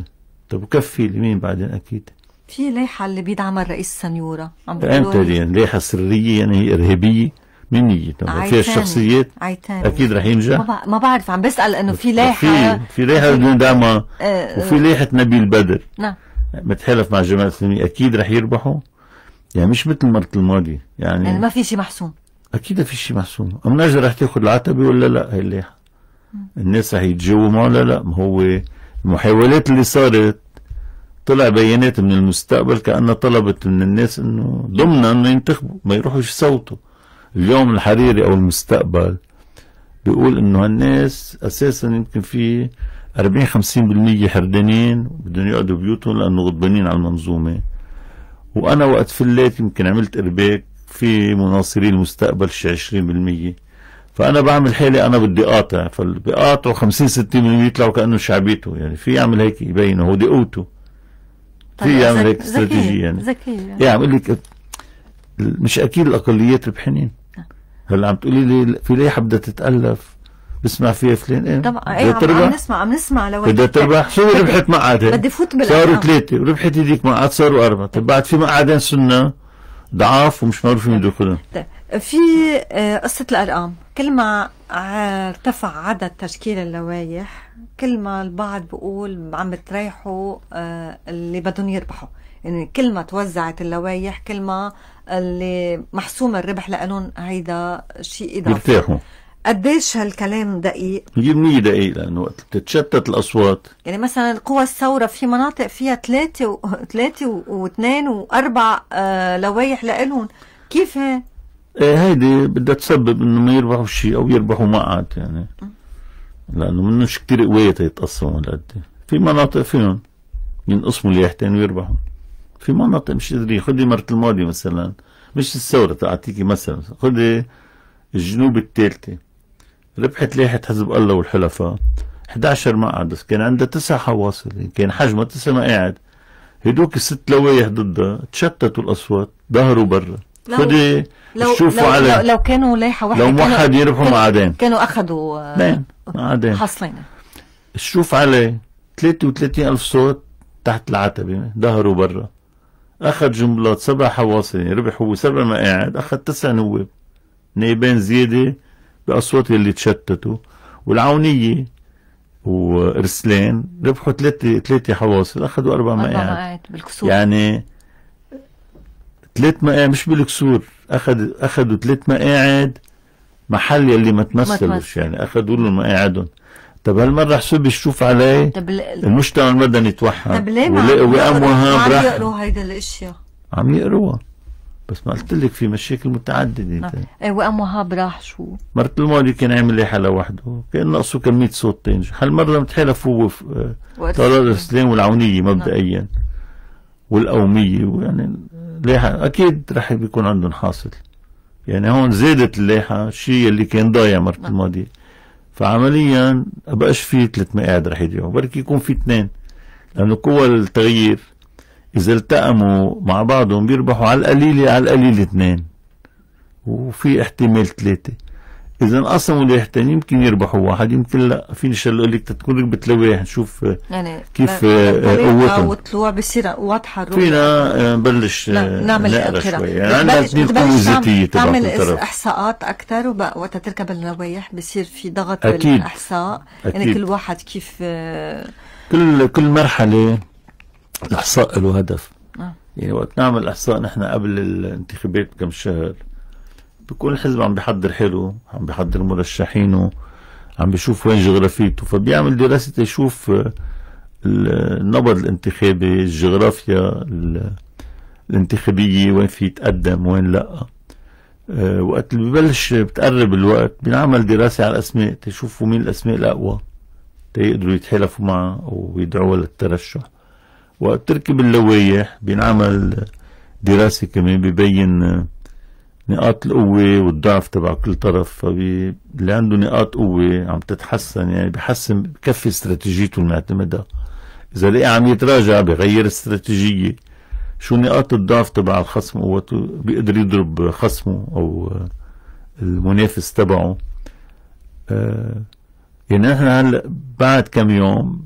طب وكفي لمين بعدين اكيد في لائحه اللي بيدعمها الرئيس سنيورا عم امتى دي يعني لائحه سريه يعني هي ارهابيه مين هي فيها الشخصيات عيتاني. اكيد رح ينجح ما, ما بعرف عم بسال انه في لائحه في لائحه بدنا ندعمها آه، آه. وفي لائحه نبيل بدر نعم متحالف مع الجماعه الاسلاميه اكيد رح يربحوا يعني مش مثل المره الماضيه يعني, يعني ما في شيء محسوم اكيد في شيء محسوم ام نجا رح تاخذ العتبه ولا لا هي اللائحه الناس رح يتجاوبوا معه ولا لا ما هو المحاولات اللي صارت طلع بيانات من المستقبل كأنها طلبت من الناس انه ضمنا انه ينتخبوا ما يروحوش يصوتوا اليوم الحريري او المستقبل بيقول انه هالناس اساسا يمكن في 40 50% حردانين بدهم يقعدوا بيوتهم لانه غضبانين على المنظومه وانا وقت فليت يمكن عملت ارباك في مناصري المستقبل شي 20% فانا بعمل حالي انا بدي اقاطع فاللي بيقاطعوا 50 60% يطلعوا كانه شعبيته يعني في يعمل هيك يبين هو دي قوته في طيب، يعمل هيك استراتيجيه يعني ذكي يعني عم لك مش اكيد الاقليات ربحانين نعم. هلا عم تقولي لي في لائحه بدها تتالف بسمع فيها فلان ايه طبعا ايه عم, عم نسمع عم نسمع لوين بدها تربح شو [laughs] ربحت مقعدين بدي فوت بالارقام صاروا ثلاثه وربحت هذيك مقعد صاروا اربعه طيب بعد في مقعدين سنه ضعاف ومش معروفين طيب. يدخلون طيب في آه، قصة الأرقام كل ما ارتفع عدد تشكيل اللوائح كل ما البعض بقول عم بتريحوا آه، اللي بدهم يربحوا يعني كل ما توزعت اللوائح كل ما اللي محسوم الربح لهم هيدا شيء إضافي بيرتاحوا قديش هالكلام دقيق؟ 100% دقيق لانه وقت بتتشتت الاصوات يعني مثلا قوى الثوره في مناطق فيها ثلاثه و... ثلاثه واثنين واربع آه لوائح لإلهم كيف هي؟ ايه هيدي بدها تسبب انه ما يربحوا شيء او يربحوا مقعد يعني لانه منهمش كثير قوية يتقسموا هالقد في مناطق فيهم ينقسموا اليحتين ويربحوا في مناطق مش قادرين خدي مرة الماضي مثلا مش الثورة تعطيكي مثلا خدي الجنوب الثالثة ربحت لائحة حزب الله والحلفاء 11 مقعد بس كان عندها تسع حواصل كان حجمها تسع مقاعد هدوك الست لوايح ضدها تشتتوا الأصوات ظهروا برا خدي لو شوفوا لو, عليه لو, لو كانوا لائحه واحده لو واحد يربحوا عادين كانوا اخذوا دين حاصلين حاصلينه شوف عليه 33 ألف صوت تحت العتبة ظهروا برا أخذ جملات سبع حواصل ربح هو سبع مقاعد أخذ تسع نواب نائبين زيادة بأصوات اللي تشتتوا والعونية وارسلان ربحوا ثلاثة ثلاثة حواصل أخذوا أربع مقاعد بالكسور يعني ثلاث مقاعد مش بالكسور اخذ اخذوا ثلاث مقاعد محل يلي ما تمثلوش يعني اخذوا لهم مقاعدهم طب هالمرة حسب يشوف علي طب المجتمع المدني توحد طب ليه وقام وهاب عم يقروا هيدا الاشياء عم يقروها بس ما قلت لك في مشاكل متعدده نعم. ايه وقام وهاب راح شو مرت الماضي كان عامل لائحه لوحده كان ناقصه كميه صوت تاني هالمره متحالف هو طلال السلام والعونيه نعم. مبدئيا والقوميه ويعني لائحه اكيد رح بيكون عندهم حاصل يعني هون زادت اللائحه الشيء اللي كان ضايع مرة نعم. الماضيه فعمليا بقاش في ثلاث قاعد رح يضيعوا بركي يكون في اثنين لانه قوى التغيير اذا التقموا مع بعضهم بيربحوا على القليله على القليله اثنين وفي احتمال ثلاثه اذا اصلا مليحتين يمكن يربحوا واحد يمكن لا في ان شاء الله لك تكون ركبت لوائح نشوف يعني كيف آه، آه، قوتهم والطلوع بصير واضحه الروح فينا آه، نبلش نعمل القراءه يعني عندنا اثنين قوه ذاتيه تبع نعمل احصاءات اكثر وقتها تركب اللوائح بصير في ضغط أكيد. بالاحصاء يعني أكيد. يعني كل واحد كيف كل كل مرحله الاحصاء له هدف آه. يعني وقت نعمل احصاء نحن قبل الانتخابات بكم شهر بيكون الحزب عم بيحضر حلو عم بيحضر مرشحينه عم بيشوف وين جغرافيته فبيعمل دراسة يشوف آه، النبض الانتخابي الجغرافيا الانتخابية وين في يتقدم وين لأ آه، وقت اللي ببلش بتقرب الوقت بنعمل دراسة على الأسماء تشوفوا مين الأسماء الأقوى تيقدروا يتحالفوا معها ويدعوها للترشح وقت تركب اللوايح بنعمل دراسة كمان ببين آه، نقاط القوة والضعف تبع كل طرف فاللي عنده نقاط قوة عم تتحسن يعني بحسن بكفي استراتيجيته المعتمدة إذا لقي عم يتراجع بغير استراتيجية شو نقاط الضعف تبع الخصم قوته بيقدر يضرب خصمه أو آه، المنافس تبعه آه يعني نحن هلا بعد كم يوم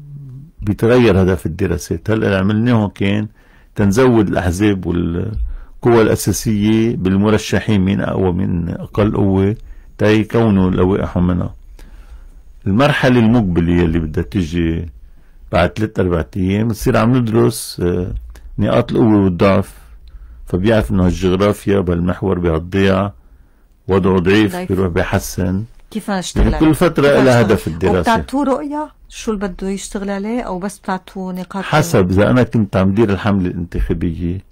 بيتغير هدف الدراسات هلا اللي عملناه كان تنزود الأحزاب وال القوى الأساسية بالمرشحين من أقوى من أقل قوة تيكونوا لوائحهم منها المرحلة المقبلة اللي بدها تجي بعد ثلاث أربع أيام بتصير عم ندرس آه، نقاط القوة والضعف فبيعرف إنه هالجغرافيا بهالمحور بهالضيعة وضعه ضعيف بيروح بيحسن كيف نشتغل يعني كل فترة لها هدف الدراسة بتعطوه رؤية شو اللي بده يشتغل عليه أو بس بتعطوه نقاط حسب إذا أنا كنت عم دير الحملة الانتخابية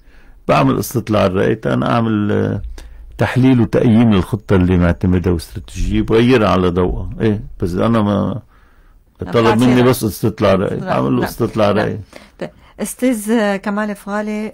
بعمل استطلاع الرأي أنا أعمل آه، تحليل وتقييم للخطة اللي معتمدها واستراتيجية بغيرها على ضوءها إيه بس أنا ما طلب مني بس استطلاع رأي أعمل استطلاع رأي طيب، استاذ آه، كمال فغالي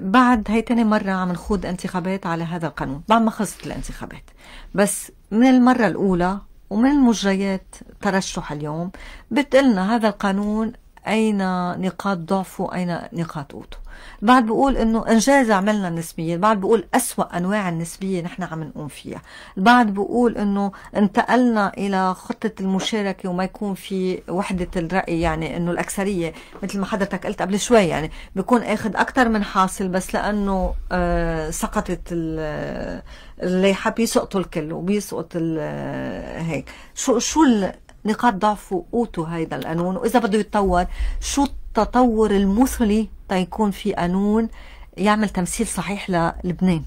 بعد هي تاني مرة عم نخوض انتخابات على هذا القانون بعد ما خلصت الانتخابات بس من المرة الأولى ومن المجريات ترشح اليوم بتقلنا هذا القانون أين نقاط ضعفه أين نقاط قوته البعض بيقول انه انجاز عملنا النسبيه البعض بيقول اسوا انواع النسبيه نحن عم نقوم فيها البعض بيقول انه انتقلنا الى خطه المشاركه وما يكون في وحده الراي يعني انه الاكثريه مثل ما حضرتك قلت قبل شوي يعني بيكون اخذ اكثر من حاصل بس لانه آه سقطت الليحه بيسقطوا الكل وبيسقط آه، هيك شو شو نقاط ضعف وقوته هيدا القانون واذا بده يتطور شو التطور المثلي يكون في قانون يعمل تمثيل صحيح للبنان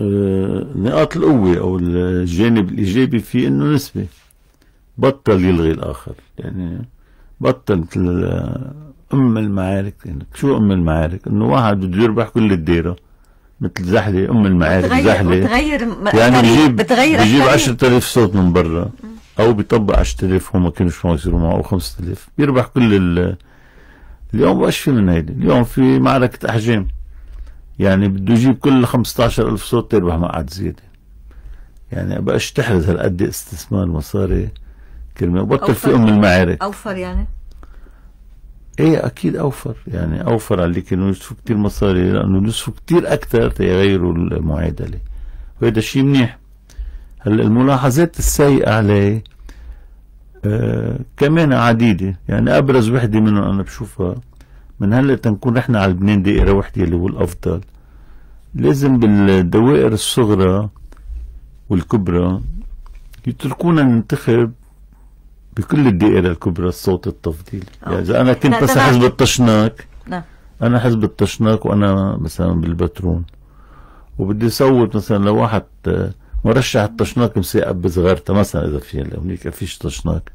آه، نقاط القوة أو الجانب الإيجابي فيه إنه نسبة بطل يلغي الآخر يعني بطل أم المعارك يعني شو أم المعارك إنه واحد بده يربح كل الديرة مثل زحلة أم المعارك بتغير زحلة بتغير يعني بجيب بتغير بجيب 10000 صوت من برا أو بيطبق 10000 هم كانوا شو ما يصيروا معه أو 5000 بيربح كل ال اليوم ايش في من هيدي اليوم في معركة أحجام يعني بده يجيب كل 15 ألف صوت تربح مقعد زيادة يعني بقاش تحرز هالقد استثمار مصاري كلمة وبطل في أم المعارك أوفر يعني ايه اكيد اوفر يعني اوفر على اللي كانوا يصرفوا كثير مصاري لانه يصرفوا كثير اكثر تيغيروا المعادله وهذا شيء منيح هلا الملاحظات السيئه عليه كمان عديدة يعني أبرز وحدة منهم أنا بشوفها من هلا تنكون احنا على لبنان دائرة وحدة اللي هو الأفضل لازم بالدوائر الصغرى والكبرى يتركونا ننتخب بكل الدائرة الكبرى الصوت التفضيلي يعني إذا أنا كنت بس حزب الطشناك أنا حزب الطشناك وأنا مثلا بالبترون وبدي صوت مثلا لواحد ورشح الطشناك مساقب بصغارتها مثلا اذا في هلا هونيك فيش طشناك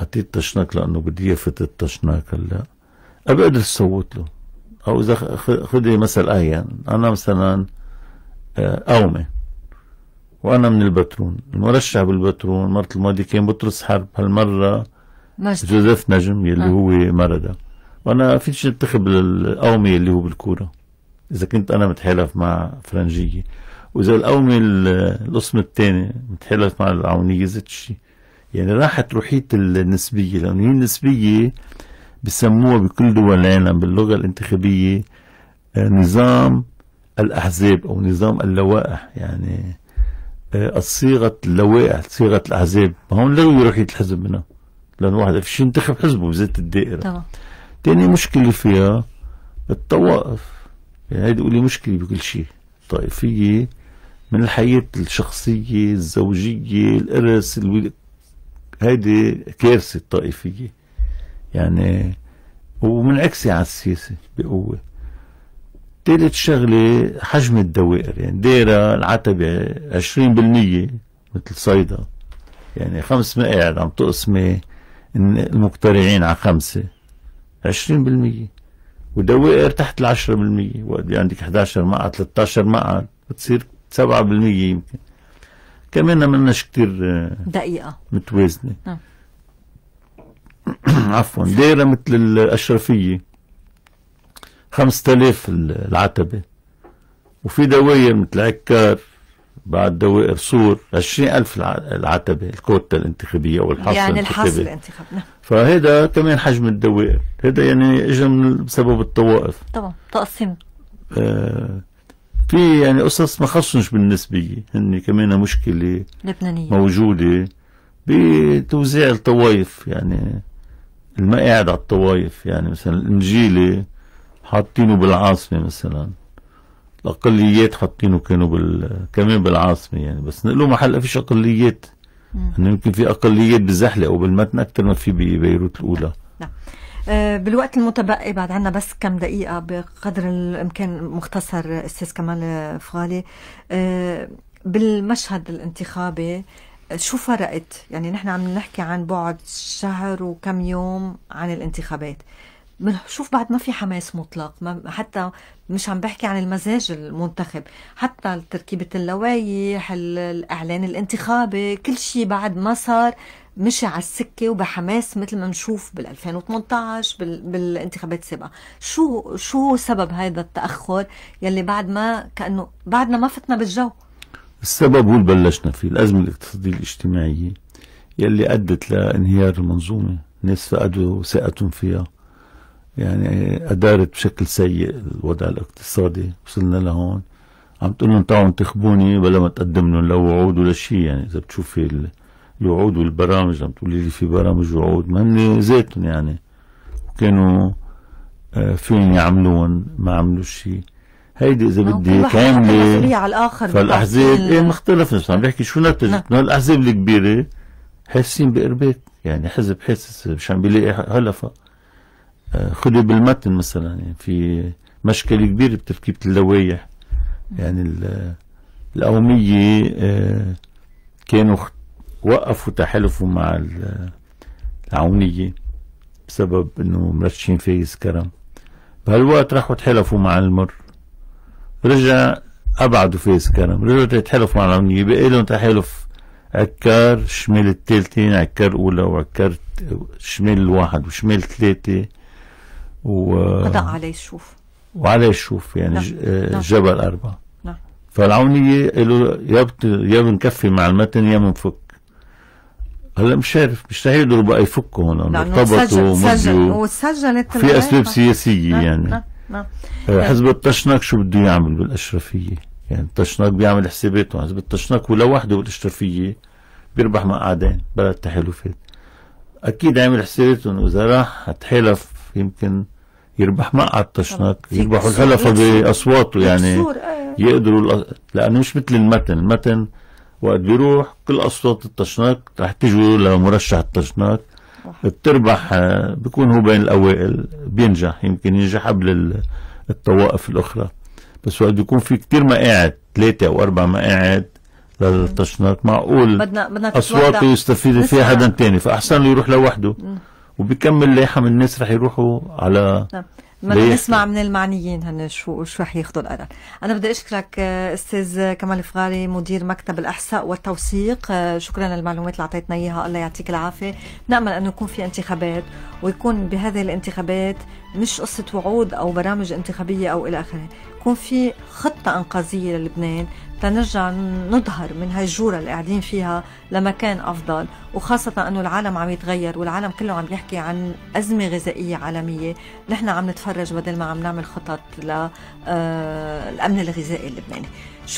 اعطيت طشناك لانه بدي فتت الطشناك هلا بقدر صوت له او اذا خذي مثل ايا يعني. انا مثلا قومي آه، وانا من البترون المرشح بالبترون مرة الماضي كان بطرس حرب هالمرة نجم. جوزيف نجم يلي آه. هو مردا وانا فيش انتخب القومي اللي هو بالكورة اذا كنت انا متحالف مع فرنجية واذا القومي القسم الثاني متحالف مع العونيه ذات الشيء يعني راحت روحيه النسبيه لانه هي النسبيه بسموها بكل دول العالم باللغه الانتخابيه آه، نظام الاحزاب او نظام اللوائح يعني الصيغه آه، اللوائح صيغه الاحزاب هون لغوا روحيه الحزب منها لانه واحد فيش ينتخب حزبه بذات الدائره طبعا تاني مشكله فيها الطوائف يعني هيدي مشكله بكل شيء الطائفيه من الحياة الشخصية الزوجية الإرث الولد هيدي كارثة الطائفية يعني ومنعكسة على السياسة بقوة ثالث شغلة حجم الدوائر يعني دائرة العتبة 20% مثل صيدا يعني خمس مقاعد عم تقسمي المقترعين على خمسة 20% ودوائر تحت ال 10% وقت عندك 11 مقعد 13 مقعد بتصير 7% يمكن كمان ما لناش كتير آه، دقيقة متوازنة نعم [coughs] عفوا دايرة مثل الأشرفية 5000 العتبة وفي دواير مثل عكار بعد دوائر صور 20000 العتبة الكوتا الانتخابية أو الحصة يعني الحصة الانتخابية نعم فهذا كمان حجم الدوائر هذا يعني اجى بسبب الطوائف طبعا تقسيم آه في يعني قصص ما خصنش بالنسبية هن كمان مشكلة لبنانية موجودة بتوزيع الطوائف يعني المقاعد على الطوائف يعني مثلا الانجيلي حاطينه بالعاصمة مثلا الأقليات حاطينه كانوا بال... كمان بالعاصمة يعني بس نقلوا محل ما فيش أقليات إنه يعني يمكن في أقليات بالزحلة أو بالمتن أكثر ما في ببيروت الأولى نعم آه، بالوقت المتبقي بعد عنا بس كم دقيقة بقدر الإمكان مختصر أستاذ كمال فغالي آه، بالمشهد الانتخابي شو فرقت؟ يعني نحن عم نحكي عن بعد شهر وكم يوم عن الانتخابات بنشوف بعد ما في حماس مطلق ما حتى مش عم بحكي عن المزاج المنتخب حتى تركيبة اللوائح الإعلان الانتخابي كل شيء بعد ما صار مشي على السكه وبحماس مثل ما نشوف بال 2018 بال... بالانتخابات السابقه شو شو سبب هذا التاخر يلي بعد ما كانه بعدنا ما فتنا بالجو السبب هو اللي بلشنا فيه الازمه الاقتصاديه الاجتماعيه يلي ادت لانهيار المنظومه ناس فقدوا ثقتهم فيها يعني ادارت بشكل سيء الوضع الاقتصادي وصلنا لهون عم تقول لهم تعالوا انتخبوني بلا ما تقدم لهم لا وعود ولا شيء يعني اذا بتشوفي الوعود والبرامج عم تقولي لي في برامج وعود ما هن ذاتهم يعني وكانوا آه، فين يعملون ما عملوا شيء هيدي اذا بدي كامله الاخر فالاحزاب ايه ما اختلفناش عم بحكي شو نتجتنا نعم. الاحزاب الكبيره حاسين بارباك يعني حزب حاسس مش عم بيلاقي هلفه آه، خذوا بالمتن مثلا يعني في مشكله كبيره بتركيبة اللوائح يعني القوميه آه، كانوا وقفوا تحالفوا مع العونية بسبب انه مرشين فايز كرم بهالوقت راحوا تحالفوا مع المر رجع ابعدوا فايز كرم رجعوا تحالفوا مع العونية بقى لهم تحالف عكار شمال التالتين عكار اولى وعكار شمال الواحد وشمال ثلاثة و قضى عليه الشوف وعليه الشوف يعني لا. نعم. نعم. جبل أربعة نعم. فالعونية قالوا يا يا بنكفي مع المتن يا بنفك هلا مش عارف مش رح يقدروا بقى يفكوا هون ارتبطوا سجل وسجلت في اسباب سياسيه نعم يعني نعم نعم حزب الطشناك شو بده يعمل بالاشرفيه؟ يعني الطشناك بيعمل حساباته حزب الطشناك ولا وحده بالاشرفيه بيربح مقعدين بلا تحالفات اكيد عامل حساباته انه اذا راح تحالف يمكن يربح مقعد طشناك يربحوا الحلفه باصواته يعني آه. يقدروا لانه مش مثل المتن المتن وقت بيروح كل اصوات التشناق رح تجوا لمرشح التشناق بتربح آه، بيكون هو بين الاوائل بينجح يمكن ينجح قبل الطوائف الاخرى بس وقت بيكون في كثير مقاعد ثلاثه او اربع مقاعد للتشناق معقول بدنا بدنا اصواته يستفيد فيها حدا ثاني فاحسن له يروح لوحده وبيكمل لايحه من الناس رح يروحوا على نعم. بدنا نسمع من المعنيين هن شو شو رح ياخذوا القرار انا بدي اشكرك آه، استاذ آه، كمال فغالي مدير مكتب الاحساء والتوثيق آه، شكرا للمعلومات اللي اعطيتنا اياها الله يعطيك العافيه نامل انه يكون في انتخابات ويكون بهذه الانتخابات مش قصة وعود أو برامج انتخابية أو إلى آخره يكون في خطة أنقاذية للبنان تنرجع نظهر من هاي الجورة اللي قاعدين فيها لمكان أفضل وخاصة أنه العالم عم يتغير والعالم كله عم يحكي عن أزمة غذائية عالمية نحن عم نتفرج بدل ما عم نعمل خطط للأمن آه، الغذائي اللبناني